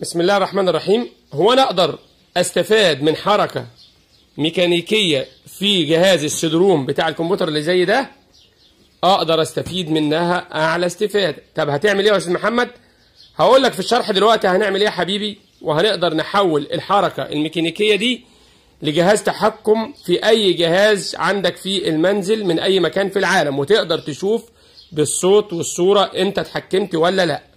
بسم الله الرحمن الرحيم هو أنا أقدر أستفاد من حركة ميكانيكية في جهاز السيدروم بتاع الكمبيوتر اللي زي ده أقدر أستفيد منها أعلى استفادة طب هتعمل إيه يا أستاذ محمد؟ هقول لك في الشرح دلوقتي هنعمل إيه يا حبيبي وهنقدر نحول الحركة الميكانيكية دي لجهاز تحكم في أي جهاز عندك في المنزل من أي مكان في العالم وتقدر تشوف بالصوت والصورة أنت اتحكمت ولا لأ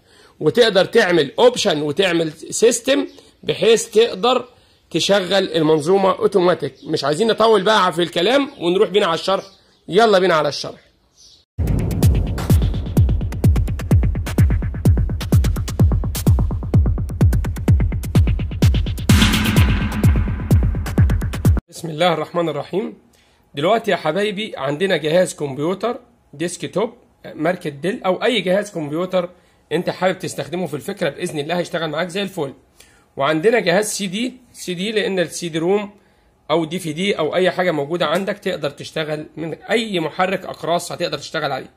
وتقدر تعمل اوبشن وتعمل سيستم بحيث تقدر تشغل المنظومه اوتوماتيك مش عايزين نطول بقى في الكلام ونروح بينا على الشرح يلا بينا على الشرح بسم الله الرحمن الرحيم دلوقتي يا حبايبي عندنا جهاز كمبيوتر ديسك توب ماركة ديل او اي جهاز كمبيوتر انت حابب تستخدمه في الفكره باذن الله هيشتغل معاك زي الفل وعندنا جهاز سي دي سي دي لان السي دي روم او دي في دي او اي حاجه موجوده عندك تقدر تشتغل من اي محرك اقراص هتقدر تشتغل عليه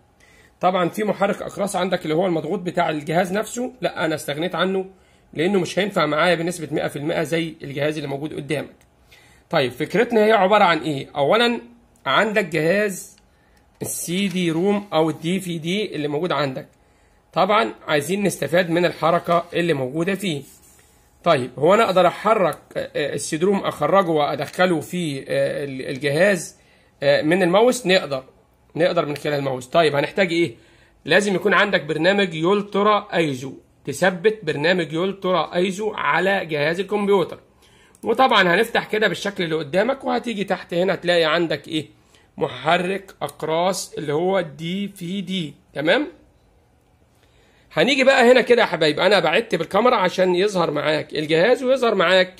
طبعا في محرك اقراص عندك اللي هو المضغوط بتاع الجهاز نفسه لا انا استغنيت عنه لانه مش هينفع معايا بنسبه 100% زي الجهاز اللي موجود قدامك طيب فكرتنا هي عباره عن ايه اولا عندك جهاز السي دي روم او الدي في دي اللي موجود عندك طبعا عايزين نستفاد من الحركة اللي موجودة فيه طيب هو انا اقدر احرك آه، آه، السيدروم اخرجه وادخله في آه، الجهاز من الماوس نقدر نقدر من خلال الماوس طيب هنحتاج ايه لازم يكون عندك برنامج يولترا ايزو تثبت برنامج يولترا ايزو على جهاز الكمبيوتر وطبعا هنفتح كده بالشكل اللي قدامك وهتيجي تحت هنا تلاقي عندك ايه محرك اقراص اللي هو دي في دي تمام هنيجي بقى هنا كده يا حبايب انا بعدت بالكاميرا عشان يظهر معاك الجهاز ويظهر معاك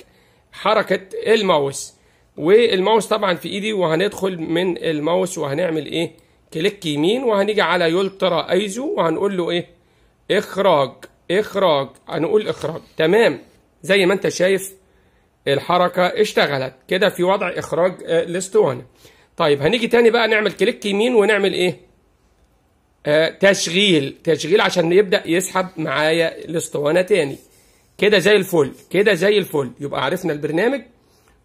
حركه الماوس والماوس طبعا في ايدي وهندخل من الماوس وهنعمل ايه كليك يمين وهنيجي على يولترا ايزو وهنقول له ايه اخراج اخراج هنقول اخراج تمام زي ما انت شايف الحركه اشتغلت كده في وضع اخراج الاسطوانه طيب هنيجي تاني بقى نعمل كليك يمين ونعمل ايه آه، تشغيل تشغيل عشان يبدأ يسحب معايا الاسطوانة تاني كده زي الفل كده زي الفل يبقى عرفنا البرنامج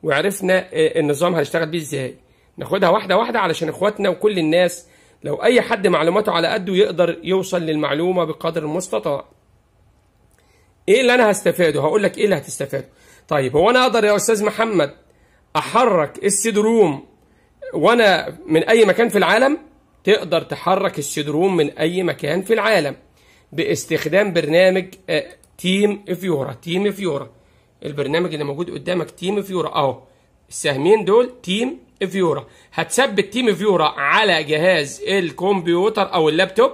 وعرفنا آه، النظام هنشتغل بيه ازاي ناخدها واحدة واحدة علشان اخواتنا وكل الناس لو اي حد معلوماته على قده يقدر يوصل للمعلومة بقدر المستطاع ايه اللي انا هستفاده هقول لك ايه اللي هتستفاده طيب هو انا اقدر يا استاذ محمد احرك السيدروم وانا من اي مكان في العالم تقدر تحرك السيدروم من اي مكان في العالم باستخدام برنامج آه، تيم فيورا تيم فيورا البرنامج اللي موجود قدامك تيم فيورا اهو السهمين دول تيم فيورا هتثبت تيم فيورا على جهاز الكمبيوتر او اللابتوب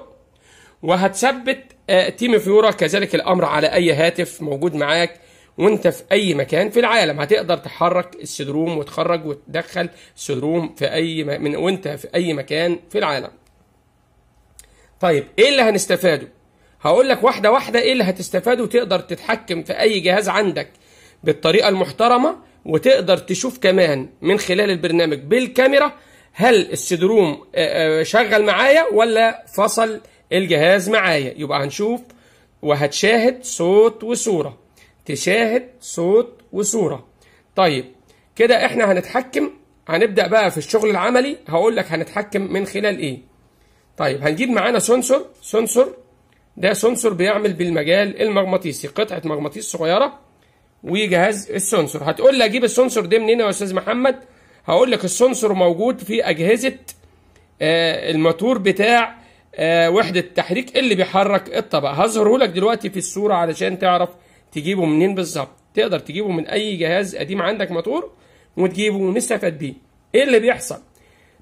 وهتثبت آه، تيم فيورا كذلك الامر على اي هاتف موجود معاك وانت في اي مكان في العالم هتقدر تحرك السيدروم وتخرج وتدخل السدروم في اي م... من وانت في اي مكان في العالم طيب ايه اللي هنستفاده هقول لك واحده واحده ايه اللي هتستفاده وتقدر تتحكم في اي جهاز عندك بالطريقه المحترمه وتقدر تشوف كمان من خلال البرنامج بالكاميرا هل السيدروم شغل معايا ولا فصل الجهاز معايا يبقى هنشوف وهتشاهد صوت وصوره تشاهد صوت وصورة طيب كده احنا هنتحكم هنبدأ بقى في الشغل العملي هقول لك هنتحكم من خلال ايه طيب هنجيب معانا سنسور سنسور ده سنسور بيعمل بالمجال المغناطيسي قطعة مغناطيس صغيرة وجهاز السنسور هتقول لي اجيب السنسور ده منين يا استاذ محمد هقول لك السنسور موجود في اجهزة آه، الموتور بتاع آه، وحدة تحريك اللي بيحرك الطبق هظهره لك دلوقتي في الصورة علشان تعرف تجيبه منين بالظبط تقدر تجيبه من اي جهاز قديم عندك موتور وتجيبه ونستفاد بيه ايه اللي بيحصل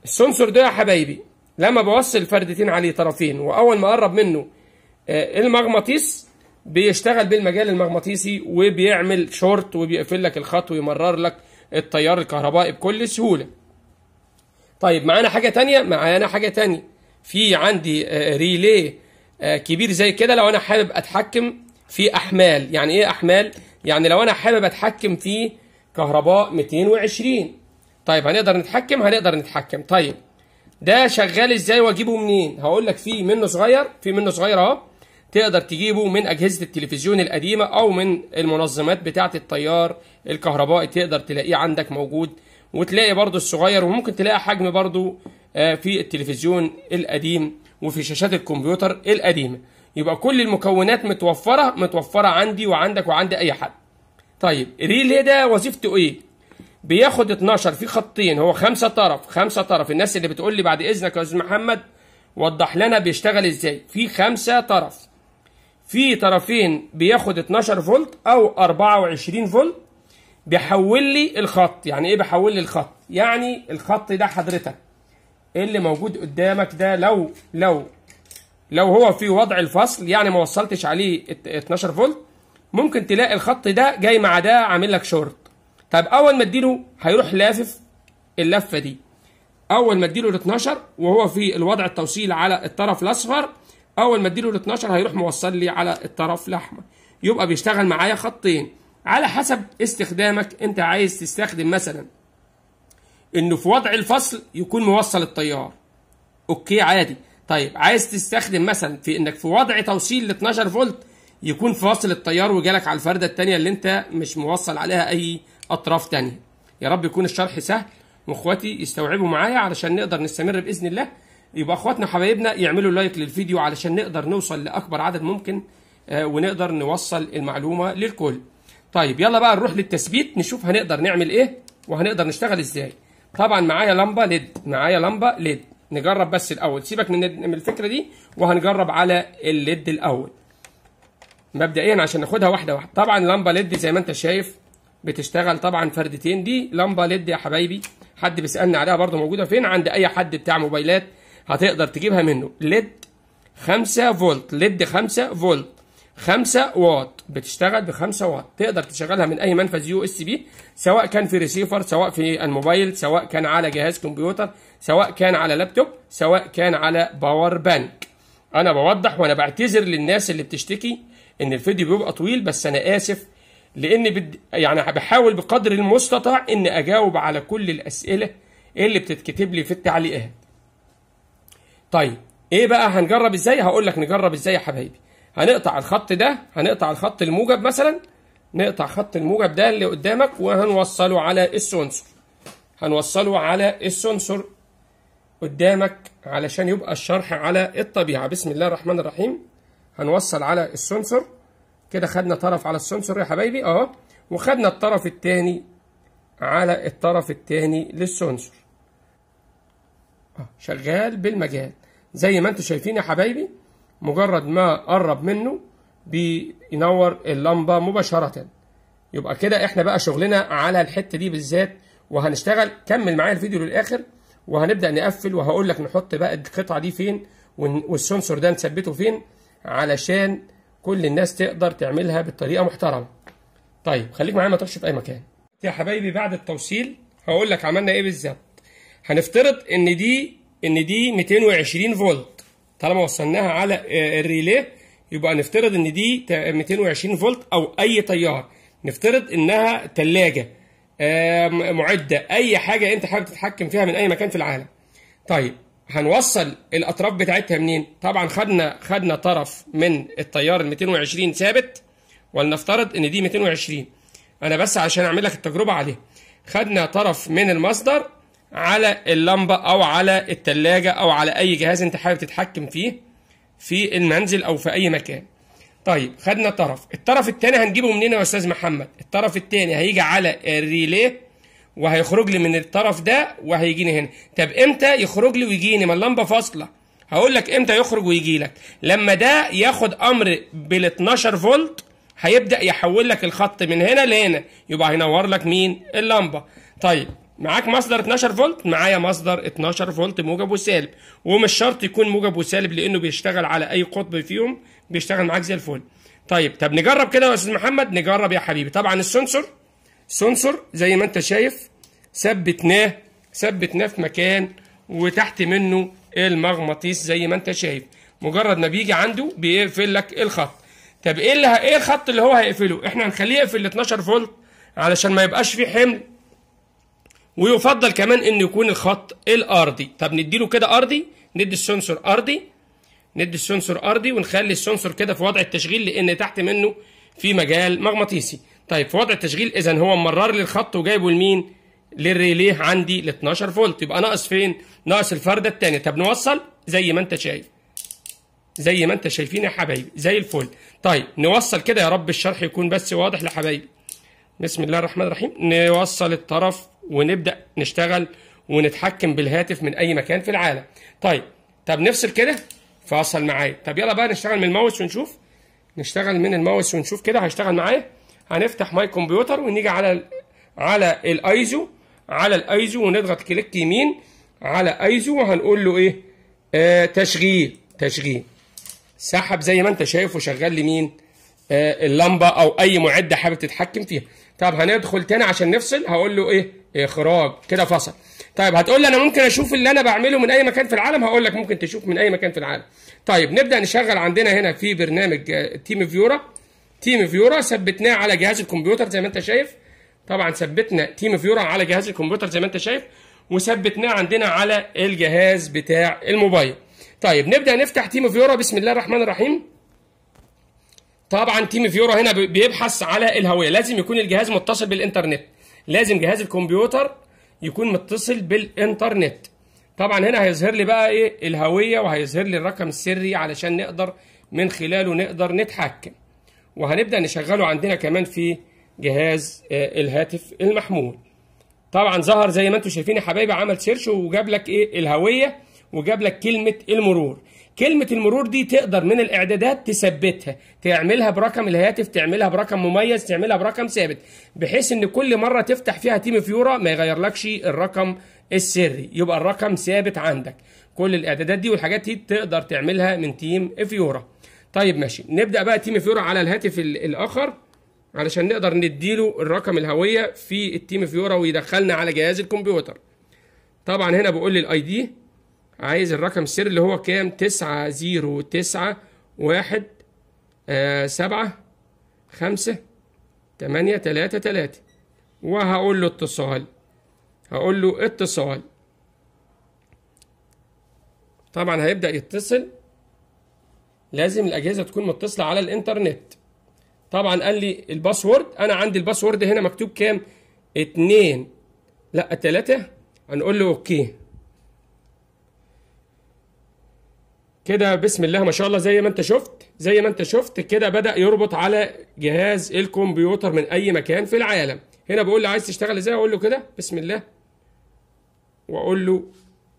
السنسور ده يا حبايبي لما بوصل فردتين عليه طرفين واول ما اقرب منه آه، المغناطيس بيشتغل بالمجال المغناطيسي وبيعمل شورت وبيقفل لك الخط ويمرر لك التيار الكهربائي بكل سهوله طيب معانا حاجه تانية معانا حاجه تانية في عندي آه، ريلي آه، كبير زي كده لو انا حابب اتحكم في احمال يعني ايه احمال يعني لو انا حابب اتحكم في كهرباء 220 طيب هنقدر نتحكم هنقدر نتحكم طيب ده شغال ازاي واجيبه منين هقول لك في منه صغير في منه صغير اهو تقدر تجيبه من اجهزه التلفزيون القديمه او من المنظمات بتاعه التيار الكهربائي تقدر تلاقيه عندك موجود وتلاقي برضو الصغير وممكن تلاقي حجم برضو آه، في التلفزيون القديم وفي شاشات الكمبيوتر القديمه يبقى كل المكونات متوفره متوفره عندي وعندك وعند اي حد طيب ريلي ده وظيفته ايه بياخد 12 في خطين هو خمسه طرف خمسه طرف الناس اللي بتقول لي بعد اذنك يا استاذ محمد وضح لنا بيشتغل ازاي في خمسه طرف في طرفين بياخد 12 فولت او 24 فولت بيحول لي الخط يعني ايه بيحول لي الخط يعني الخط ده حضرتك اللي موجود قدامك ده لو لو لو هو في وضع الفصل يعني ما وصلتش عليه 12 فولت ممكن تلاقي الخط ده جاي مع ده عامل لك شورت طب اول ما اديله هيروح لافف اللفه دي اول ما اديله ال 12 وهو في الوضع التوصيل على الطرف الاصفر اول ما اديله ال 12 هيروح موصل لي على الطرف الاحمر يبقى بيشتغل معايا خطين على حسب استخدامك انت عايز تستخدم مثلا انه في وضع الفصل يكون موصل التيار اوكي عادي طيب عايز تستخدم مثلا في انك في وضع توصيل ل 12 فولت يكون فاصل التيار وجالك على الفرده الثانيه اللي انت مش موصل عليها اي اطراف ثانيه يا رب يكون الشرح سهل واخواتي يستوعبوا معايا علشان نقدر نستمر باذن الله يبقى اخواتنا وحبايبنا يعملوا لايك للفيديو علشان نقدر نوصل لاكبر عدد ممكن آه، ونقدر نوصل المعلومه للكل طيب يلا بقى نروح للتثبيت نشوف هنقدر نعمل ايه وهنقدر نشتغل ازاي طبعا معايا لمبه ليد معايا لمبه ليد نجرب بس الاول سيبك من الفكره دي وهنجرب على الليد الاول مبدئيا عشان ناخدها واحده واحده طبعا لمبه ليد زي ما انت شايف بتشتغل طبعا فردتين دي لمبه ليد يا حبايبي حد بيسالني عليها برضه موجوده فين عند اي حد بتاع موبايلات هتقدر تجيبها منه ليد 5 فولت ليد 5 فولت 5 واط بتشتغل ب 5 واط تقدر تشغلها من اي منفذ يو اس بي سواء كان في ريسيفر سواء في الموبايل سواء كان على جهاز كمبيوتر سواء كان على لابتوب سواء كان على باور بانك انا بوضح وانا بعتذر للناس اللي بتشتكي ان الفيديو بيبقى طويل بس انا اسف لان بد... يعني بحاول بقدر المستطاع ان اجاوب على كل الاسئله اللي بتتكتب لي في التعليقات طيب ايه بقى هنجرب ازاي هقول لك نجرب ازاي يا حبايبي هنقطع الخط ده هنقطع الخط الموجب مثلا نقطع خط الموجب ده اللي قدامك وهنوصله على السنسور هنوصله على السنسور قدامك علشان يبقى الشرح على الطبيعة بسم الله الرحمن الرحيم هنوصل على السنسور كده خدنا طرف على السنسور يا حبايبي اهو وخدنا الطرف الثاني على الطرف الثاني للسنسور أه، شغال بالمجال زي ما انتم شايفين يا حبايبي مجرد ما قرب منه بينور اللمبة مباشرة يبقى كده احنا بقى شغلنا على الحتة دي بالذات وهنشتغل كمل معايا الفيديو للآخر وهنبدأ نقفل وهقول لك نحط بقى القطعة دي فين والسنسور ده نثبته فين علشان كل الناس تقدر تعملها بالطريقة محترمة طيب خليك معايا ما تروحش في أي مكان يا حبايبي بعد التوصيل هقول لك عملنا ايه بالظبط هنفترض ان دي ان دي 220 فولت طالما وصلناها على آه، الريليه يبقى نفترض ان دي 220 فولت او اي تيار نفترض انها ثلاجه آه، معده اي حاجه انت حابب تتحكم فيها من اي مكان في العالم طيب هنوصل الاطراف بتاعتها منين طبعا خدنا خدنا طرف من التيار ال 220 ثابت ولنفترض ان دي 220 انا بس عشان اعمل لك التجربه عليه خدنا طرف من المصدر على اللمبه او على التلاجة او على اي جهاز انت حابب تتحكم فيه في المنزل او في اي مكان طيب خدنا طرف الطرف الثاني هنجيبه منين يا استاذ محمد الطرف الثاني هيجي على الريليه وهيخرج لي من الطرف ده وهيجيني هنا طب امتى يخرج لي ويجيني ما اللمبه فاصله هقول لك امتى يخرج ويجي لك لما ده ياخد امر بال 12 فولت هيبدا يحول لك الخط من هنا لهنا يبقى هينور لك مين اللمبه طيب معاك مصدر 12 فولت معايا مصدر 12 فولت موجب وسالب ومش شرط يكون موجب وسالب لانه بيشتغل على اي قطب فيهم بيشتغل معاك زي الفل طيب طب نجرب كده يا استاذ محمد نجرب يا حبيبي طبعا السنسور سنسور زي ما انت شايف ثبتناه ثبتناه في مكان وتحت منه المغناطيس زي ما انت شايف مجرد ما بيجي عنده بيقفل لك الخط طب ايه اللي ايه الخط اللي هو هيقفله احنا هنخليه يقفل 12 فولت علشان ما يبقاش فيه حمل ويفضل كمان ان يكون الخط الارضي طب نديله كده ارضي ندي السنسور ارضي ندي السنسور ارضي ونخلي السنسور كده في وضع التشغيل لان تحت منه في مجال مغناطيسي طيب في وضع التشغيل اذا هو مرر لي الخط وجايبه لمين للريليه عندي ل 12 فولت يبقى ناقص فين ناقص الفرده الثانيه طب نوصل زي ما انت شايف زي ما انت شايفين يا حبايبي زي الفل طيب نوصل كده يا رب الشرح يكون بس واضح لحبايبي بسم الله الرحمن الرحيم نوصل الطرف ونبدا نشتغل ونتحكم بالهاتف من اي مكان في العالم طيب طب نفصل كده فاصل معايا طب يلا بقى نشتغل من الماوس ونشوف نشتغل من الماوس ونشوف كده هيشتغل معايا هنفتح ماي كمبيوتر ونيجي على على الايزو على الايزو ونضغط كليك يمين على ايزو وهنقول له ايه آه تشغيل تشغيل سحب زي ما انت شايف وشغال لي مين آه اللمبه او اي معده حابب تتحكم فيها طب هندخل تاني عشان نفصل هقول له ايه اخراج كده فصل طيب هتقول لي انا ممكن اشوف اللي انا بعمله من اي مكان في العالم هقول لك ممكن تشوف من اي مكان في العالم طيب نبدا نشغل عندنا هنا في برنامج تيم فيورا تيم فيورا ثبتناه على جهاز الكمبيوتر زي ما انت شايف طبعا ثبتنا تيم فيورا على جهاز الكمبيوتر زي ما انت شايف وثبتناه عندنا على الجهاز بتاع الموبايل طيب نبدا نفتح تيم فيورا بسم الله الرحمن الرحيم طبعا تيم فيورا هنا بيبحث على الهويه لازم يكون الجهاز متصل بالانترنت لازم جهاز الكمبيوتر يكون متصل بالانترنت طبعا هنا هيظهر لي بقى ايه الهويه وهيظهر لي الرقم السري علشان نقدر من خلاله نقدر نتحكم وهنبدا نشغله عندنا كمان في جهاز آه، الهاتف المحمول طبعا ظهر زي ما انتم شايفين يا حبايبي عمل سيرش وجاب لك ايه الهويه وجاب لك كلمه المرور كلمه المرور دي تقدر من الاعدادات تثبتها تعملها برقم الهاتف تعملها برقم مميز تعملها برقم ثابت بحيث ان كل مره تفتح فيها تيم فيورا ما يغيرلكش الرقم السري يبقى الرقم ثابت عندك كل الاعدادات دي والحاجات دي تقدر تعملها من تيم فيورا طيب ماشي نبدا بقى تيم فيورا على الهاتف الاخر علشان نقدر نديله الرقم الهويه في التيم فيورا ويدخلنا على جهاز الكمبيوتر طبعا هنا بقول لي الاي دي عايز الرقم السري اللي هو كام تسعة زيرو تسعة واحد آه سبعة خمسة تمانية تلاتة تلاتة وهقول له اتصال هقول له اتصال طبعا هيبدأ يتصل لازم الأجهزة تكون متصلة على الإنترنت طبعا قال لي الباسورد أنا عندي الباسورد هنا مكتوب كام اتنين لا تلاتة هنقول له أوكي كده بسم الله ما شاء الله زي ما انت شفت زي ما انت شفت كده بدا يربط على جهاز الكمبيوتر من اي مكان في العالم هنا بقول له عايز تشتغل ازاي اقول له كده بسم الله واقول له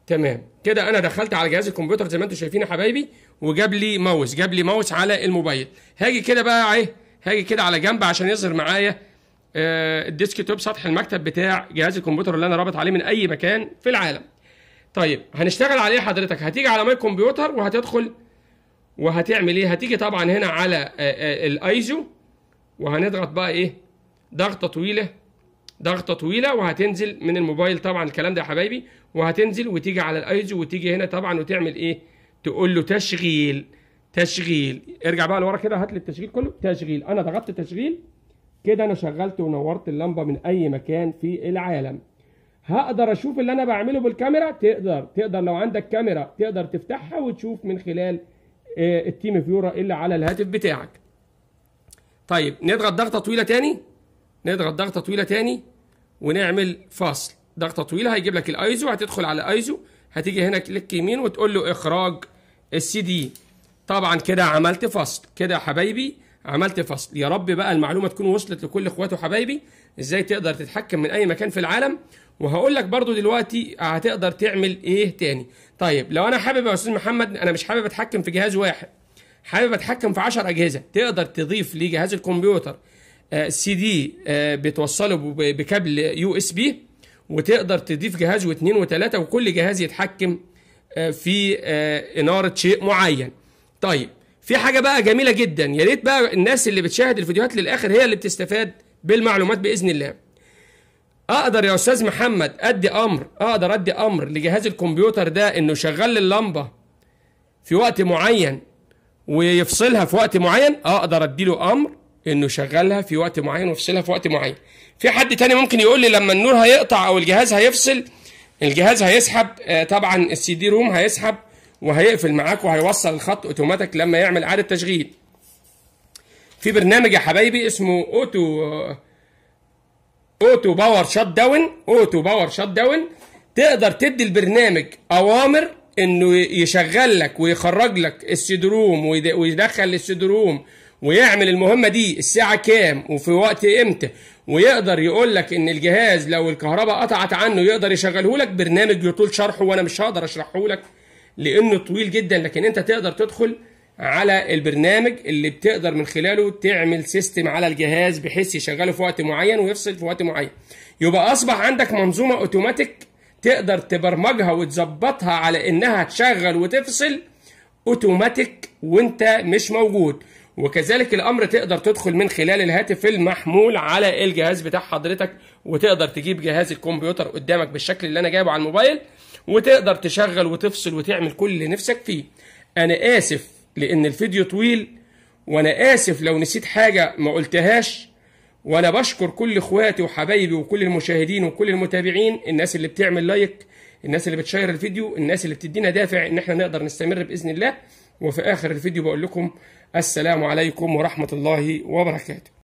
تمام كده انا دخلت على جهاز الكمبيوتر زي ما انتم شايفين يا حبايبي وجاب لي ماوس جاب لي ماوس على الموبايل هاجي كده بقى اهي هاجي كده على جنب عشان يظهر معايا آه، الديسك توب سطح المكتب بتاع جهاز الكمبيوتر اللي انا رابط عليه من اي مكان في العالم طيب هنشتغل عليه حضرتك هتيجي على ماي كمبيوتر وهتدخل وهتعمل ايه هتيجي طبعا هنا على آه، آه، الايزو وهنضغط بقى ايه ضغطه طويله ضغطه طويله وهتنزل من الموبايل طبعا الكلام ده يا حبايبي وهتنزل وتيجي على الايزو وتيجي هنا طبعا وتعمل ايه تقول له تشغيل تشغيل ارجع بقى لورا كده هات لي التشغيل كله تشغيل انا ضغطت تشغيل كده انا شغلت ونورت اللمبه من اي مكان في العالم هقدر اشوف اللي انا بعمله بالكاميرا تقدر تقدر لو عندك كاميرا تقدر تفتحها وتشوف من خلال آه، التيم فيورا اللي على الهاتف بتاعك طيب نضغط ضغطه طويله تاني نضغط ضغطه طويله تاني ونعمل فاصل ضغطه طويله هيجيب لك الايزو هتدخل على ايزو هتيجي هنا كليك يمين وتقول له اخراج السي دي طبعا كده عملت فصل كده يا حبايبي عملت فصل يا رب بقى المعلومه تكون وصلت لكل اخواته حبايبي ازاي تقدر تتحكم من اي مكان في العالم وهقول لك برضو دلوقتي هتقدر تعمل ايه تاني طيب لو انا حابب يا استاذ محمد انا مش حابب اتحكم في جهاز واحد حابب اتحكم في 10 اجهزه تقدر تضيف لجهاز الكمبيوتر آه، سي دي آه، بتوصله بكابل يو اس بي وتقدر تضيف جهاز واثنين وثلاثه وكل جهاز يتحكم آه، في اناره شيء معين طيب في حاجه بقى جميله جدا يا ريت بقى الناس اللي بتشاهد الفيديوهات للاخر هي اللي بتستفاد بالمعلومات باذن الله اقدر يا استاذ محمد ادي امر اقدر ادي امر لجهاز الكمبيوتر ده انه يشغل لي اللمبه في وقت معين ويفصلها في وقت معين اقدر ادي له امر انه يشغلها في وقت معين ويفصلها في وقت معين في حد تاني ممكن يقول لي لما النور هيقطع او الجهاز هيفصل الجهاز هيسحب آه، طبعا السي دي روم هيسحب وهيقفل معاك وهيوصل الخط اوتوماتيك لما يعمل اعاده تشغيل في برنامج يا حبايبي اسمه اوتو آه، اوتو باور شات داون اوتو باور شات داون تقدر تدي البرنامج اوامر انه يشغل لك ويخرج لك السيدروم ويدخل السيدروم ويعمل المهمه دي الساعه كام وفي وقت امتى ويقدر يقول لك ان الجهاز لو الكهرباء قطعت عنه يقدر يشغله لك برنامج يطول شرحه وانا مش هقدر اشرحه لك لانه طويل جدا لكن انت تقدر تدخل على البرنامج اللي بتقدر من خلاله تعمل سيستم على الجهاز بحيث يشغله في وقت معين ويفصل في وقت معين يبقى اصبح عندك منظومه اوتوماتيك تقدر تبرمجها وتظبطها على انها تشغل وتفصل اوتوماتيك وانت مش موجود وكذلك الامر تقدر تدخل من خلال الهاتف المحمول على الجهاز بتاع حضرتك وتقدر تجيب جهاز الكمبيوتر قدامك بالشكل اللي انا جايبه على الموبايل وتقدر تشغل وتفصل وتعمل كل اللي نفسك فيه انا اسف لأن الفيديو طويل وأنا آسف لو نسيت حاجة ما قلتهاش وأنا بشكر كل إخواتي وحبايبي وكل المشاهدين وكل المتابعين الناس اللي بتعمل لايك الناس اللي بتشير الفيديو الناس اللي بتدينا دافع إن إحنا نقدر نستمر بإذن الله وفي آخر الفيديو بقول لكم السلام عليكم ورحمة الله وبركاته